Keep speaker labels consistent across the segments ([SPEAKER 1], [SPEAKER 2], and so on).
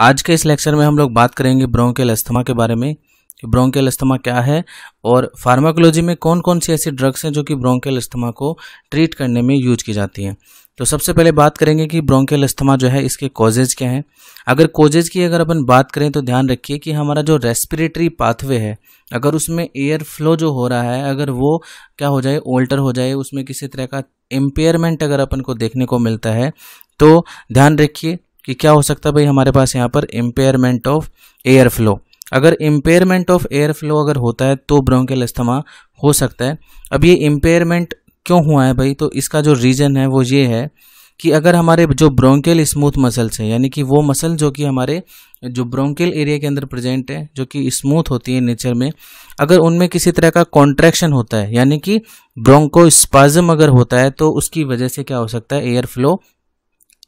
[SPEAKER 1] आज के इस लेक्चर में हम लोग बात करेंगे ब्रोंकेल अस्थमा के बारे में ब्रोंकेल अस्थमा क्या है और फार्माकोलॉजी में कौन कौन सी ऐसी ड्रग्स हैं जो कि ब्रोंकेल अस्थमा को ट्रीट करने में यूज की जाती हैं तो सबसे पहले बात करेंगे कि ब्रोंकेल अस्थमा जो है इसके कॉजेज क्या हैं अगर कॉजेज की अगर अपन बात करें तो ध्यान रखिए कि हमारा जो रेस्पिरेटरी पाथवे है अगर उसमें एयर फ्लो जो हो रहा है अगर वो क्या हो जाए ओल्टर हो जाए उसमें किसी तरह का एम्पेयरमेंट अगर अपन को देखने को मिलता है तो ध्यान रखिए कि क्या हो सकता है भाई हमारे पास यहाँ पर इम्पेयरमेंट ऑफ एयर फ्लो अगर इम्पेयरमेंट ऑफ एयर फ्लो अगर होता है तो ब्रोंकियल इस्तेमाल हो सकता है अब ये इम्पेयरमेंट क्यों हुआ है भाई तो इसका जो रीज़न है वो ये है कि अगर हमारे जो ब्रोंकियल स्मूथ मसल्स हैं यानी कि वो मसल जो कि हमारे जो ब्रोंकियल एरिया के अंदर प्रेजेंट है जो कि स्मूथ होती है नेचर में अगर उनमें किसी तरह का कॉन्ट्रैक्शन होता है यानी कि ब्रोंको स्पाजम अगर होता है तो उसकी वजह से क्या हो सकता है एयर फ्लो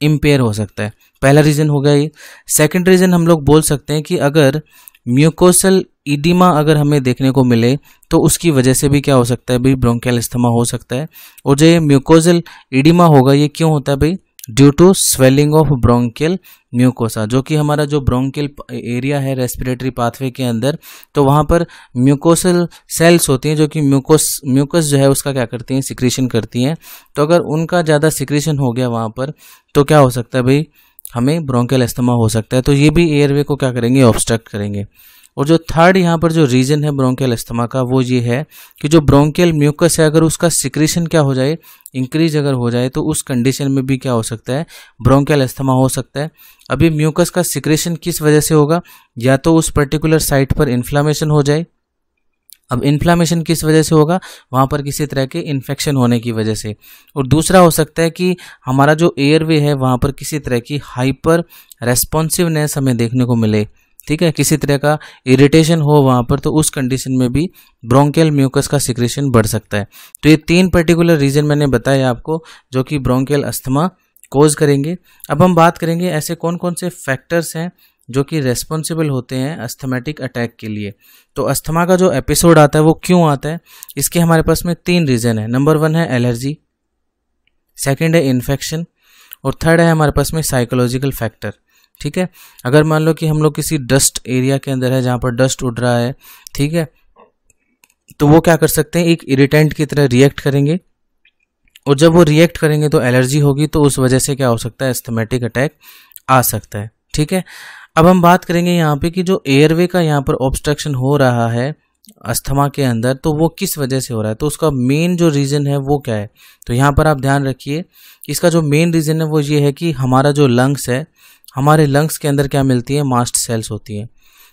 [SPEAKER 1] इम्पेयर हो सकता है पहला रीज़न हो गया ये सेकेंड रीज़न हम लोग बोल सकते हैं कि अगर म्यूकोसल इडिमा अगर हमें देखने को मिले तो उसकी वजह से भी क्या हो सकता है भाई ब्रोंकियल इस्थमा हो सकता है और जो ये म्यूकोजल इडिमा होगा ये क्यों होता है भाई due to swelling of bronchial mucosa जो कि हमारा जो ब्रोंकियल एरिया है रेस्पिरेटरी पाथवे के अंदर तो वहाँ पर म्यूकोसल सेल्स होती हैं जो कि म्यूकोस म्यूकस जो है उसका क्या करती हैं सिक्रीशन करती हैं तो अगर उनका ज़्यादा सिक्रीशन हो गया वहाँ पर तो क्या हो सकता है भाई हमें ब्रोंकियल इस्तेमाल हो सकता है तो ये भी एयरवे को क्या करेंगे ऑब्स्ट्रक्ट करेंगे और जो थर्ड यहाँ पर जो रीजन है ब्रोंकियल अस्थमा का वो ये है कि जो ब्रोंकियल म्यूकस है अगर उसका सिक्रेशन क्या हो जाए इंक्रीज अगर हो जाए तो उस कंडीशन में भी क्या हो सकता है ब्रोंकियल अस्थमा हो सकता है अभी म्यूकस का सिक्रेशन किस वजह से होगा या तो उस पर्टिकुलर साइट पर इन्फ्लामेशन हो जाए अब इन्फ्लामेशन किस वजह से होगा वहाँ पर किसी तरह के इन्फेक्शन होने की वजह से और दूसरा हो सकता है कि हमारा जो एयरवे है वहाँ पर किसी तरह की हाइपर रेस्पॉन्सिवनेस हमें देखने को मिले ठीक है किसी तरह का इरिटेशन हो वहाँ पर तो उस कंडीशन में भी ब्रोंकियल म्यूकस का सिक्रेशन बढ़ सकता है तो ये तीन पर्टिकुलर रीजन मैंने बताया आपको जो कि ब्रोंकियल अस्थमा कोज करेंगे अब हम बात करेंगे ऐसे कौन कौन से फैक्टर्स हैं जो कि रेस्पॉन्सिबल होते हैं अस्थमेटिक अटैक के लिए तो अस्थमा का जो एपिसोड आता है वो क्यों आता है इसके हमारे पास में तीन रीज़न है नंबर वन है एलर्जी सेकेंड है इन्फेक्शन और थर्ड है हमारे पास में साइकोलॉजिकल फैक्टर ठीक है अगर मान लो कि हम लोग किसी डस्ट एरिया के अंदर है जहाँ पर डस्ट उड़ रहा है ठीक है तो वो क्या कर सकते हैं एक इरिटेंट की तरह रिएक्ट करेंगे और जब वो रिएक्ट करेंगे तो एलर्जी होगी तो उस वजह से क्या हो सकता है एस्थमेटिक अटैक आ सकता है ठीक है अब हम बात करेंगे यहाँ पे कि जो एयरवे का यहाँ पर ऑब्स्ट्रक्शन हो रहा है अस्थमा के अंदर तो वो किस वजह से हो रहा है तो उसका मेन जो रीज़न है वो क्या है तो यहाँ पर आप ध्यान रखिए इसका जो मेन रीज़न है वो ये है कि हमारा जो लंग्स है हमारे लंग्स के अंदर क्या मिलती है मास्ट सेल्स होती है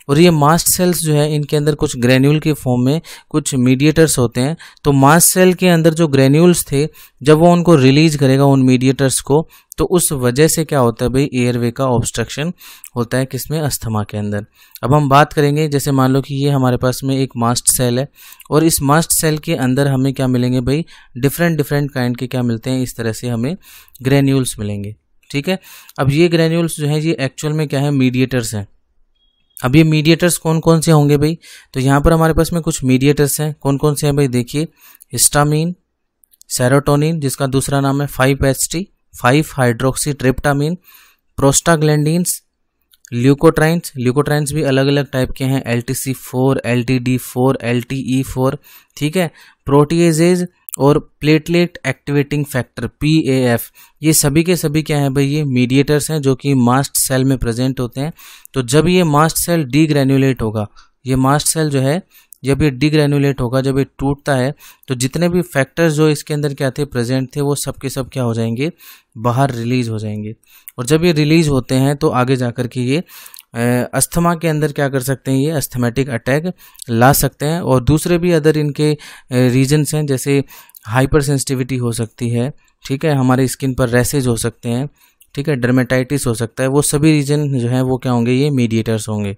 [SPEAKER 1] और ये मास्ट सेल्स जो है इनके अंदर कुछ ग्रेन्यूल के फॉर्म में कुछ मीडिएटर्स होते हैं तो मास्ट सेल के अंदर जो ग्रेन्यूल्स थे जब वो उनको रिलीज करेगा उन मीडिएटर्स को तो उस वजह से क्या होता है भाई एयरवे का ऑब्स्ट्रक्शन होता है किसमें अस्थमा के अंदर अब हम बात करेंगे जैसे मान लो कि ये हमारे पास में एक मास्ट सेल है और इस मास्ट सेल के अंदर हमें क्या मिलेंगे भाई डिफरेंट डिफरेंट काइंड के क्या मिलते हैं इस तरह से हमें ग्रेन्यूल्स मिलेंगे ठीक है अब ये ग्रेन्यूल्स जो है ये एक्चुअल में क्या है मीडिएटर्स हैं अब ये मीडिएटर्स कौन कौन से होंगे भाई तो यहाँ पर हमारे पास में कुछ मीडिएटर्स हैं कौन कौन से हैं भाई देखिए हिस्टामीन सेरोटोनिन जिसका दूसरा नाम है five H T five hydroxy tryptamine prostaglandins leukotrienes leukotrienes भी अलग अलग टाइप के हैं L T C four L T D four L T E four ठीक है प्रोटीजेज़ और platelet activating factor P A F ये सभी के सभी क्या हैं भाई ये मीडिएटर्स हैं जो कि मास्ट सेल में प्रेजेंट होते हैं तो जब ये मास्ट सेल डीग्रेन्युलेट होगा ये मास्ट सेल जो है जब ये डिग्रेनुलेट होगा जब ये टूटता है तो जितने भी फैक्टर्स जो इसके अंदर क्या थे प्रेजेंट थे वो सब के सब क्या हो जाएंगे बाहर रिलीज हो जाएंगे और जब ये रिलीज होते हैं तो आगे कर के ये अस्थमा के अंदर क्या कर सकते हैं ये अस्थमेटिक अटैक ला सकते हैं और दूसरे भी अदर इनके रीजन्स हैं जैसे हाइपर सेंसिटिविटी हो सकती है ठीक है हमारे स्किन पर रैसेज हो सकते हैं ठीक है डर्मेटाइटिस हो सकता है वो सभी रीजन जो है वो क्या होंगे ये मीडिएटर्स होंगे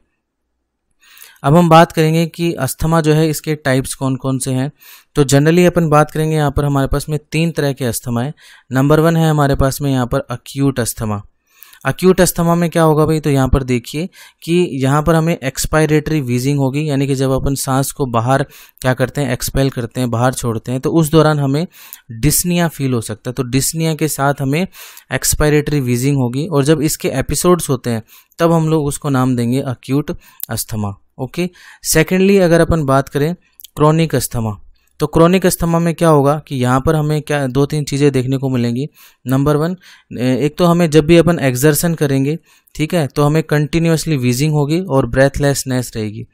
[SPEAKER 1] अब हम बात करेंगे कि अस्थमा जो है इसके टाइप्स कौन कौन से हैं तो जनरली अपन बात करेंगे यहाँ पर हमारे पास में तीन तरह के अस्थमा है नंबर वन है हमारे पास में यहाँ पर अक्यूट अस्थमा अक्यूट अस्थमा में क्या होगा भाई तो यहाँ पर देखिए कि यहाँ पर हमें एक्सपायरेटरी वीजिंग होगी यानी कि जब अपन सांस को बाहर क्या करते हैं एक्सपेल करते हैं बाहर छोड़ते हैं तो उस दौरान हमें डिस्निया फील हो सकता है तो डिस्निया के साथ हमें एक्सपायरेटरी वीजिंग होगी और जब इसके एपिसोड्स होते हैं तब हम लोग उसको नाम देंगे अक्यूट अस्थमा ओके सेकेंडली अगर अपन बात करें क्रॉनिक अस्थमा तो क्रोनिक अस्थमा में क्या होगा कि यहाँ पर हमें क्या दो तीन चीज़ें देखने को मिलेंगी नंबर वन एक तो हमें जब भी अपन एक्जर्सन करेंगे ठीक है तो हमें कंटिन्यूसली वीजिंग होगी और ब्रेथलेसनेस रहेगी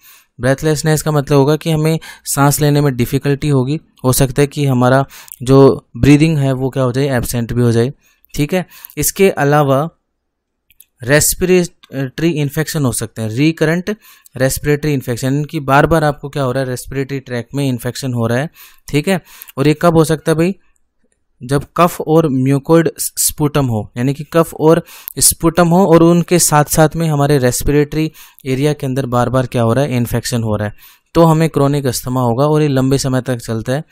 [SPEAKER 1] ब्रेथलेसनेस का मतलब होगा कि हमें सांस लेने में डिफ़िकल्टी होगी हो सकता है कि हमारा जो ब्रीदिंग है वो क्या हो जाए एबसेंट भी हो जाए ठीक है इसके अलावा रेस्पिरेट रेस्पिरेटरी इन्फेक्शन हो सकते हैं रिकरेंट रेस्पिरेटरी इन्फेक्शन इनकी बार बार आपको क्या हो रहा है रेस्पिरेटरी ट्रैक में इन्फेक्शन हो रहा है ठीक है और ये कब हो सकता है भाई जब कफ और म्यूकोइड स्पूटम हो यानी कि कफ और स्पूटम हो और उनके साथ साथ में हमारे रेस्पिरेटरी एरिया के अंदर बार बार क्या हो रहा है इन्फेक्शन हो रहा है तो हमें क्रोनिक अस्थमा होगा और ये लंबे समय तक चलता है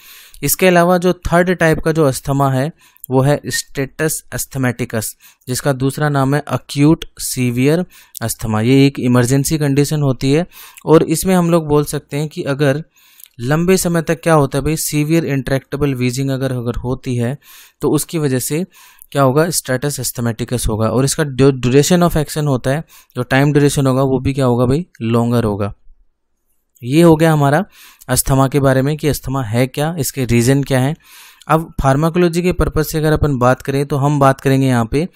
[SPEAKER 1] इसके अलावा जो थर्ड टाइप का जो अस्थमा है वो है स्टेटस अस्थमेटिकस जिसका दूसरा नाम है अक्यूट सीवियर अस्थमा ये एक इमरजेंसी कंडीशन होती है और इसमें हम लोग बोल सकते हैं कि अगर लंबे समय तक क्या होता है भाई सीवियर इंट्रैक्टेबल वीजिंग अगर अगर होती है तो उसकी वजह से क्या होगा स्टेटस एस्थमेटिकस होगा और इसका ड्यूरेशन ऑफ एक्शन होता है जो टाइम ड्यूरेशन होगा वो भी क्या होगा भाई लॉन्गर होगा ये हो गया हमारा अस्थमा के बारे में कि अस्थमा है क्या इसके रीज़न क्या है अब फार्माकोलॉजी के पर्पज़ से अगर अपन बात करें तो हम बात करेंगे यहाँ पे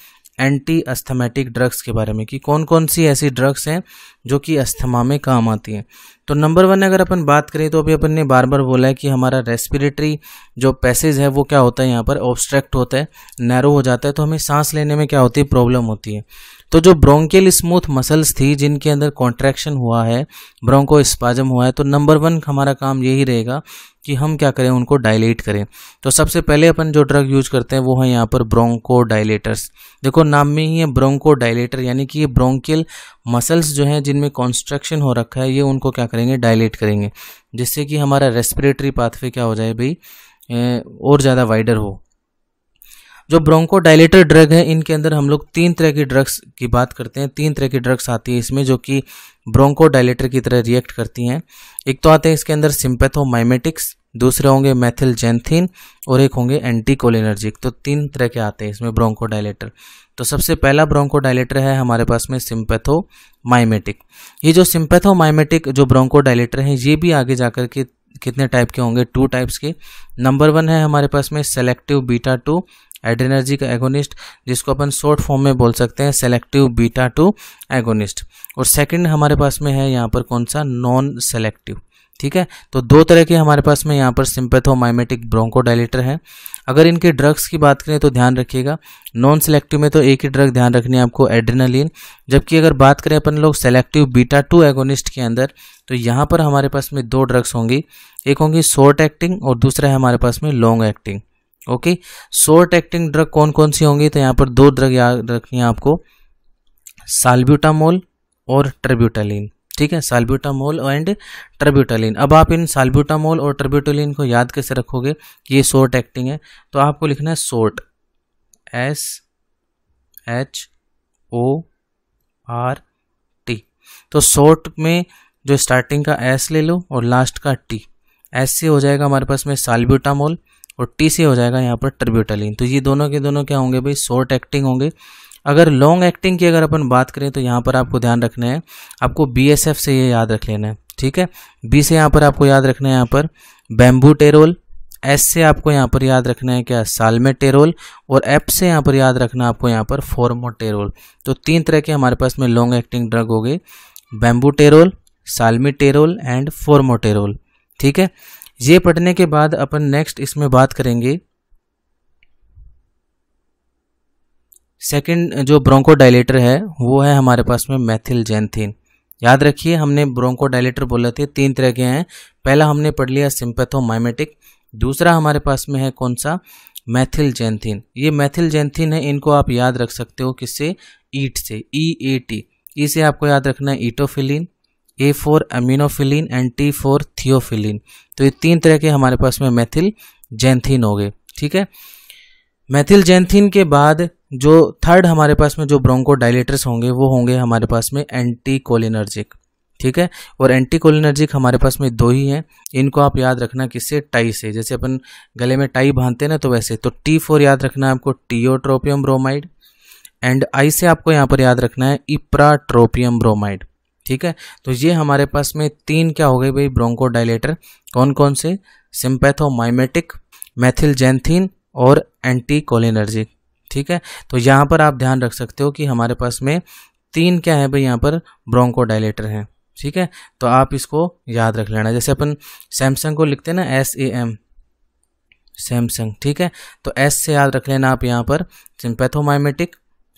[SPEAKER 1] एंटी अस्थमेटिक ड्रग्स के बारे में कि कौन कौन सी ऐसी ड्रग्स हैं जो कि अस्थमा में काम आती हैं तो नंबर वन अगर अपन बात करें तो अभी अपन ने बार बार बोला है कि हमारा रेस्पिरेटरी जो पैसेज है वो क्या होता है यहाँ पर ऑब्स्ट्रैक्ट होता है नैरो हो जाता है तो हमें सांस लेने में क्या होती है प्रॉब्लम होती है तो जो ब्रोंकियल स्मूथ मसल्स थी जिनके अंदर कॉन्ट्रैक्शन हुआ है ब्रोंको स्पाजम हुआ है तो नंबर वन हमारा काम यही रहेगा कि हम क्या करें उनको डायलेट करें तो सबसे पहले अपन जो ड्रग यूज करते हैं वो है यहाँ पर ब्रोंको डायलेटर्स देखो नाम में ही है ब्रोंको डायलेटर यानी कि ये ब्रोंकियल मसल्स जो हैं जिनमें कॉन्स्ट्रक्शन हो रखा है ये उनको क्या करेंगे डायलेट करेंगे जिससे कि हमारा रेस्पिरेटरी पाथवे क्या हो जाए भाई और ज़्यादा वाइडर हो जो ब्रोंको डायलेटर ड्रग है इनके अंदर हम लोग तीन तरह की ड्रग्स की बात करते हैं तीन तरह की ड्रग्स आती है इसमें जो कि ब्रोंको डायलेटर की तरह रिएक्ट करती हैं एक तो आते हैं इसके अंदर सिंपेथोमाइमेटिक्स दूसरे होंगे मैथिल जेंथिन और एक होंगे एंटीकोलिनर्जिक तो तीन तरह के आते हैं इसमें ब्रोंको डायलेटर तो सबसे पहला ब्रोंको डायलेटर है हमारे पास में सिंपेथो माइमेटिक ये जो सिंपेथो माइमेटिक जो ब्रोंको डायलेटर हैं ये भी आगे जाकर के कितने टाइप के होंगे टू टाइप्स के नंबर वन है हमारे पास में सेलेक्टिव बीटा टू एड्रेनर्जिक का एगोनिस्ट जिसको अपन शॉर्ट फॉर्म में बोल सकते हैं सेलेक्टिव बीटा टू एगोनिस्ट और सेकंड हमारे पास में है यहाँ पर कौन सा नॉन सेलेक्टिव ठीक है तो दो तरह के हमारे पास में यहाँ पर सिंपेथोमाइमेटिक ब्रोंकोडाइलेटर है अगर इनके ड्रग्स की बात करें तो ध्यान रखिएगा नॉन सेलेक्टिव में तो एक ही ड्रग ध्यान रखनी है आपको एड्रेनालिन जबकि अगर बात करें अपन लोग सेलेक्टिव बीटा टू एगोनिस्ट के अंदर तो यहाँ पर हमारे पास में दो ड्रग्स होंगी एक होंगी शॉर्ट एक्टिंग और दूसरा है हमारे पास में long acting okay short acting drug कौन कौन सी होंगी तो यहाँ पर दो ड्रग याद रखनी है आपको साल्ब्यूटामोल और ट्रिब्यूटालीन ठीक है साल्ब्यूटामोल एंड ट्रिब्यूटालीन अब आप इन साल्ब्यूटामोल और ट्रब्यूटालिन को याद कैसे रखोगे कि ये शॉर्ट एक्टिंग है तो आपको लिखना है short S H O R T तो शॉर्ट में जो स्टार्टिंग का एस ले लो और लास्ट का टी एस से हो जाएगा हमारे पास में साल्ब्यूटामोल और टी से हो जाएगा यहाँ पर टर्ब्यूटलिन तो ये दोनों के दोनों क्या होंगे भाई शॉर्ट एक्टिंग होंगे अगर लॉन्ग एक्टिंग की अगर अपन बात करें तो यहाँ पर आपको ध्यान रखना है आपको बी एस एफ से ये याद रख लेना है ठीक है बी से यहाँ पर आपको याद रखना है यहाँ पर बैम्बू टेरोल एस से आपको यहाँ पर याद रखना है क्या सालमेटेरोल और एप से यहाँ पर याद रखना है आपको यहाँ पर फॉर्मोटेरोल तो तीन तरह के हमारे पास में लॉन्ग एक्टिंग ड्रग हो गए बैम्बूटेरोल टेरोल एंड फॉर्मोटेरोल ठीक है ये पढ़ने के बाद अपन नेक्स्ट इसमें बात करेंगे सेकंड जो ब्रोंकोडाइलेटर है वो है हमारे पास में मैथिल जैनथिन याद रखिए हमने ब्रोंकोडाइलेटर बोले थे तीन तरह के हैं पहला हमने पढ़ लिया सिंपेथोमाइमेटिक दूसरा हमारे पास में है कौन सा मैथिल जैनथिन ये मैथिल जैनथिन है इनको आप याद रख सकते हो किससे ईट e से ई ए टी ई से आपको याद रखना है etofylline A for aminophylline and T for theophylline तो ये तीन तरह के हमारे पास में मैथिल जेंथिन हो गए ठीक है मैथिल जैनथिन के बाद जो थर्ड हमारे पास में जो ब्रोंको डायलेटर्स होंगे वो होंगे हमारे पास में एंटी कोलिनर्जिक ठीक है और एंटी कोलिनर्जिक हमारे पास में दो ही हैं इनको आप याद रखना किससे टाई से जैसे अपन गले में टाई बांधते हैं ना तो वैसे तो टी फोर याद रखना है आपको टीओट्रोपियम ब्रोमाइड एंड आई से आपको यहाँ पर याद रखना है इप्राट्रोपियम ब्रोमाइड ठीक है तो ये हमारे पास में तीन क्या हो गए भाई ब्रोंको डायलेटर कौन कौन से सिम्पैथोमाइमेटिक मैथिलजेंथिन और एंटी कोलिनर्जिक ठीक है तो यहाँ पर आप ध्यान रख सकते हो कि हमारे पास में तीन क्या है भाई यहाँ पर ब्रोंको डायलेटर हैं ठीक है तो आप इसको याद रख लेना जैसे अपन सैमसंग को लिखते हैं ना एस ए एम सैमसंग ठीक है तो एस से याद रख लेना आप यहाँ पर सिम्पैथोमाइमेटिक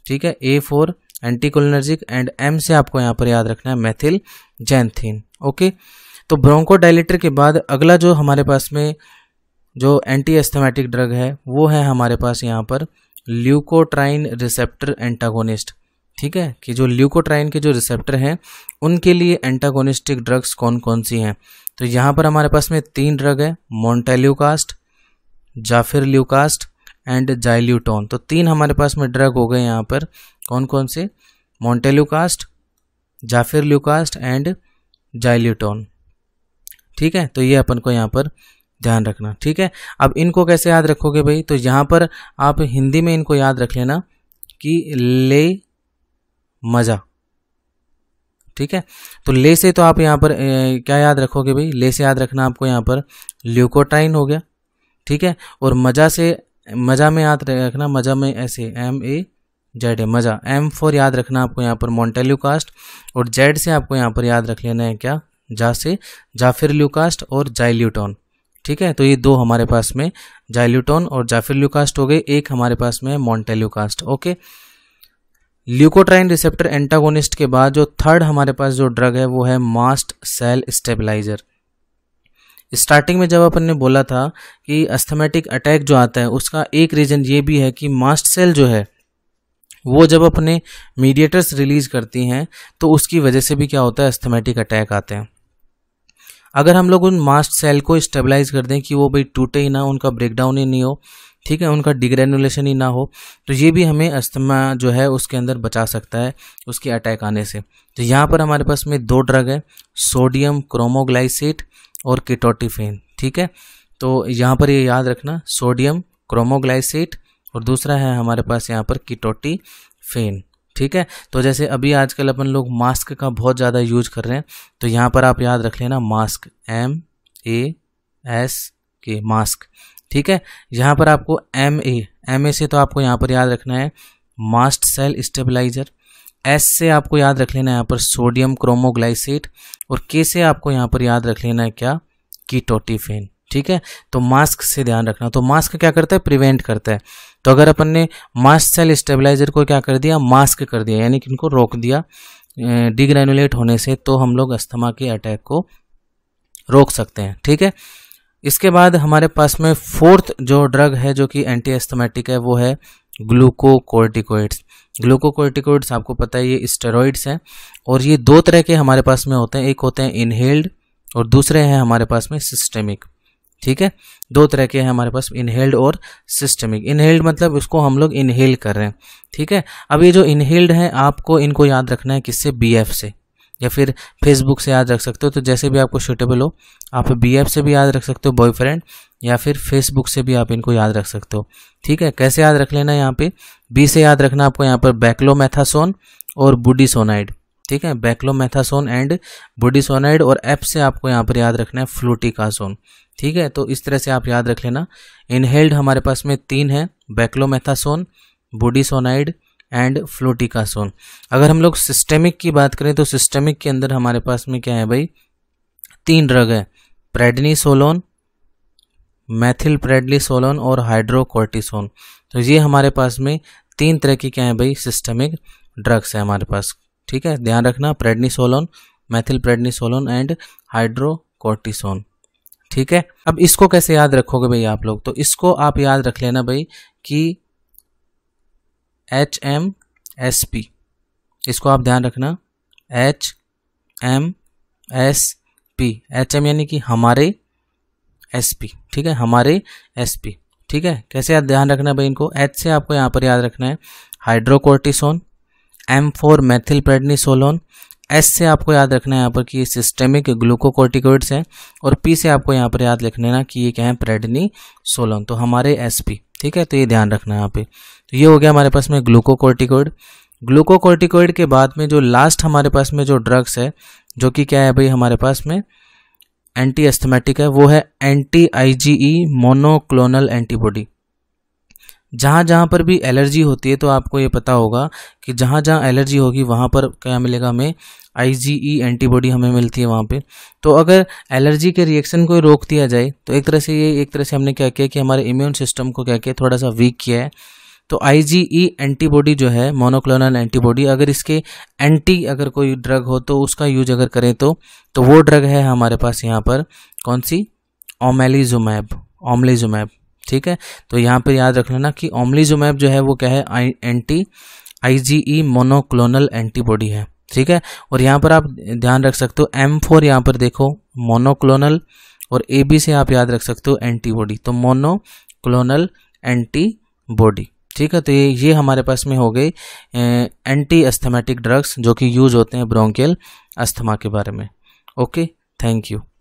[SPEAKER 1] ठीक है A for anticholinergic and M से आपको यहाँ पर याद रखना है मैथिल जैनथीन ओके तो ब्रोंको डायलेटर के बाद अगला जो हमारे पास में जो एंटी एस्थमेटिक ड्रग है वो है हमारे पास यहाँ पर ल्यूकोट्राइन रिसेप्टर एंटागोनिस्ट ठीक है कि जो ल्यूकोट्राइन के जो रिसेप्टर हैं उनके लिए एंटागोनिस्टिक ड्रग्स कौन कौन सी हैं तो यहाँ पर हमारे पास में तीन ड्रग है मोन्टेल्यूकास्ट जाफिर ल्यूकास्ट एंड जाइल्यूटोन तो तीन हमारे पास में ड्रग हो गए यहाँ पर कौन कौन से मोन्टेल्यूकास्ट जाफिर ल्यूकास्ट एंड जाइल्यूटोन ठीक है तो ये अपन को यहाँ पर ध्यान रखना ठीक है अब इनको कैसे याद रखोगे भाई तो यहाँ पर आप हिंदी में इनको याद रख लेना कि ले मज़ा ठीक है तो ले से तो आप यहाँ पर ए, क्या याद रखोगे भाई ले से याद रखना आपको यहाँ पर ल्यूकोटाइन हो गया ठीक है और मज़ा से मज़ा में याद रखना मज़ा में ऐसे एम ए जेड है मज़ा एम फोर याद रखना आपको यहाँ पर मॉन्टेल्यू कास्ट और जेड से आपको यहाँ पर याद रख लेना है क्या जा से जाफिर ल्यूकास्ट और जाइल्यूटॉन ठीक है तो ये दो हमारे पास में जाइल्यूटॉन और जाफिर ल्यूकास्ट हो गए एक हमारे पास में montelukast okay leukotriene receptor antagonist के बाद जो थर्ड हमारे पास जो ड्रग है वो है मास्ट सेल स्टेबलाइजर स्टार्टिंग में जब अपन ने बोला था कि अस्थमेटिक अटैक जो आता है उसका एक रीज़न ये भी है कि मास्ट सेल जो है वो जब अपने मीडिएटर्स रिलीज करती हैं तो उसकी वजह से भी क्या होता है अस्थमेटिक अटैक आते हैं अगर हम लोग उन मास्ट सेल को स्टेबलाइज कर दें कि वो भाई टूटे ही ना उनका ब्रेकडाउन ही नहीं हो ठीक है उनका डिग्रेनुलेशन ही ना हो तो ये भी हमें अस्थमा जो है उसके अंदर बचा सकता है उसके अटैक आने से तो यहाँ पर हमारे पास में दो ड्रग है सोडियम क्रोमोग्लाइसेट और किटोटिफेन ठीक है तो यहाँ पर ये यह याद रखना सोडियम क्रोमोग्लाइसेट और दूसरा है हमारे पास यहाँ पर किटोटी फेन ठीक है तो जैसे अभी आजकल अपन लोग मास्क का बहुत ज़्यादा यूज कर रहे हैं तो यहाँ पर आप याद रख लेना मास्क एम ए एस के मास्क ठीक है यहाँ पर आपको एम ए एम ए से तो आपको यहाँ पर याद रखना है मास्ट सेल स्टेबलाइजर एस से आपको याद रख लेना है यहाँ पर सोडियम क्रोमोग्लाइसेट और के से आपको यहाँ पर याद रख लेना है क्या कीटोटिफेन ठीक है तो मास्क से ध्यान रखना तो मास्क क्या करता है प्रिवेंट करता है तो अगर अपन ने मास्ट सेल स्टेबलाइजर को क्या कर दिया मास्क कर दिया यानी कि इनको रोक दिया डिग्रेनुलेट होने से तो हम लोग अस्थमा के अटैक को रोक सकते हैं ठीक है इसके बाद हमारे पास में फोर्थ जो ड्रग है जो कि एंटी एस्थमेटिक है वो है ग्लूकोकोर्टिकोइड्स ग्लूकोकोर्टिकोइड्स आपको पता है ये स्टेरॉइड्स हैं और ये दो तरह के हमारे पास में होते हैं एक होते हैं इनहेल्ड और दूसरे हैं हमारे पास में सिस्टेमिक ठीक है दो तरह के हैं हमारे पास इनहेल्ड और सिस्टमिक इनहेल्ड मतलब उसको हम लोग इनहेल कर रहे हैं ठीक है अब ये जो इनहेल्ड है आपको इनको याद रखना है किससे बी से या फिर फेसबुक से याद रख सकते हो तो जैसे भी आपको सूटेबल हो आप बी एफ से भी याद रख सकते हो बॉयफ्रेंड या फिर फेसबुक से भी आप इनको याद रख सकते हो ठीक है कैसे याद रख लेना यहाँ पे बी से याद रखना आपको यहाँ पर बैक्लोमेथासोन और सोनाइड ठीक है बैक्लोमेथासोन एंड सोनाइड और एफ से आपको यहाँ पर याद रखना है फ्लूटिकासोन ठीक है तो इस तरह से आप याद रख लेना इनहेल्ड हमारे पास में तीन है बैक्लोमेथासोन सोनाइड एंड फ्लोटिकासोन अगर हम लोग सिस्टेमिक की बात करें तो सिस्टेमिक के अंदर हमारे पास में क्या है भाई तीन ड्रग है प्रेडनीसोलोन मैथिल प्रेडलीसोलोन और हाइड्रोकोर्टिसोन तो ये हमारे पास में तीन तरह की क्या है भाई सिस्टेमिक ड्रग्स है हमारे पास ठीक है ध्यान रखना prednisolone methyl prednisolone and hydrocortisone ठीक है अब इसको कैसे याद रखोगे भाई आप लोग तो इसको आप याद रख लेना भाई कि एच एम एस पी इसको आप ध्यान रखना H M S P H M यानी कि हमारे एस पी ठीक है हमारे एस पी ठीक है कैसे याद ध्यान रखना है भाई इनको एच से आपको यहाँ पर याद रखना है hydrocortisone M for methyl prednisolone S से आपको याद रखना है यहाँ पर कि ये सिस्टेमिक ग्लूकोकोर्टिकोइड्स हैं और पी से आपको यहाँ पर याद रखना है ना कि ये क्या है प्रेडनी सोलोन तो हमारे एस पी ठीक है तो ये ध्यान रखना है यहाँ पर तो ये हो गया हमारे पास में ग्लूकोकोर्टिकोइड ग्लूकोकोर्टिकोइड के बाद में जो लास्ट हमारे पास में जो ड्रग्स है जो कि क्या है भाई हमारे पास में एंटी एस्थमेटिक है वो है एंटी ई मोनोक्लोनल एंटीबॉडी जहाँ जहाँ पर भी एलर्जी होती है तो आपको ये पता होगा कि जहाँ जहाँ एलर्जी होगी वहाँ पर क्या मिलेगा हमें ई एंटीबॉडी e हमें मिलती है वहाँ पे तो अगर एलर्जी के रिएक्शन को रोक दिया जाए तो एक तरह से ये एक तरह से हमने क्या किया कि हमारे इम्यून सिस्टम को क्या किया थोड़ा सा वीक किया है तो आईजीई एंटीबॉडी e जो है मोनोक्लोनल एंटीबॉडी अगर इसके एंटी अगर कोई ड्रग हो तो उसका यूज अगर करें तो तो वो ड्रग है हमारे पास यहाँ पर कौन सी ओमेलीजुमैब ओमलीजुमैब ठीक है तो यहाँ पर याद रख लेना कि ओमलीजुमैब जो है वो क्या है I anti IgE monoclonal antibody है ठीक है और यहाँ पर आप ध्यान रख सकते हो एम फोर यहाँ पर देखो मोनोक्लोनल और ए बी से आप याद रख सकते हो एंटीबॉडी तो मोनोक्लोनल एंटीबॉडी ठीक है तो ये ये हमारे पास में हो गई एंटी अस्थमेटिक ड्रग्स जो कि यूज होते हैं ब्रोंकियल अस्थमा के बारे में ओके थैंक यू